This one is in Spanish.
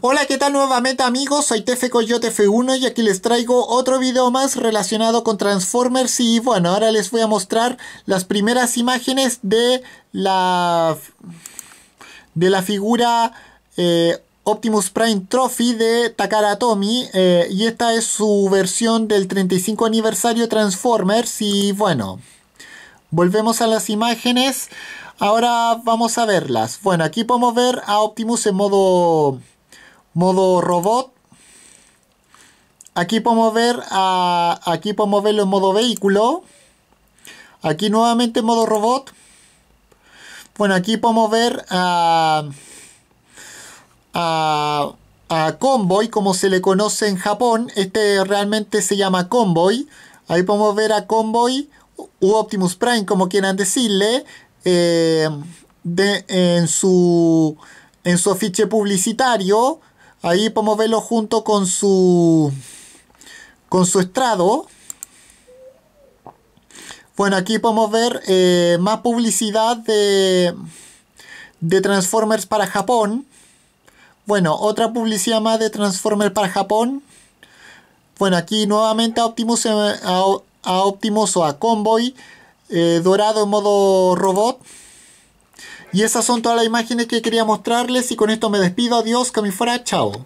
Hola, ¿qué tal nuevamente amigos? Soy Tefe Coyote F1 y aquí les traigo otro video más relacionado con Transformers y bueno, ahora les voy a mostrar las primeras imágenes de la, de la figura eh, Optimus Prime Trophy de Takara Tomy eh, y esta es su versión del 35 aniversario Transformers y bueno, volvemos a las imágenes. Ahora vamos a verlas. Bueno, aquí podemos ver a Optimus en modo modo robot aquí podemos ver a, aquí podemos verlo en modo vehículo aquí nuevamente en modo robot bueno aquí podemos ver a, a, a convoy como se le conoce en Japón este realmente se llama convoy ahí podemos ver a convoy u Optimus Prime como quieran decirle eh, en su en su afiche publicitario Ahí podemos verlo junto con su con su estrado. Bueno, aquí podemos ver eh, más publicidad de, de Transformers para Japón. Bueno, otra publicidad más de Transformers para Japón. Bueno, aquí nuevamente a Optimus, eh, Optimus o a Convoy eh, dorado en modo robot. Y esas son todas las imágenes que quería mostrarles y con esto me despido. Adiós, fuera, chao.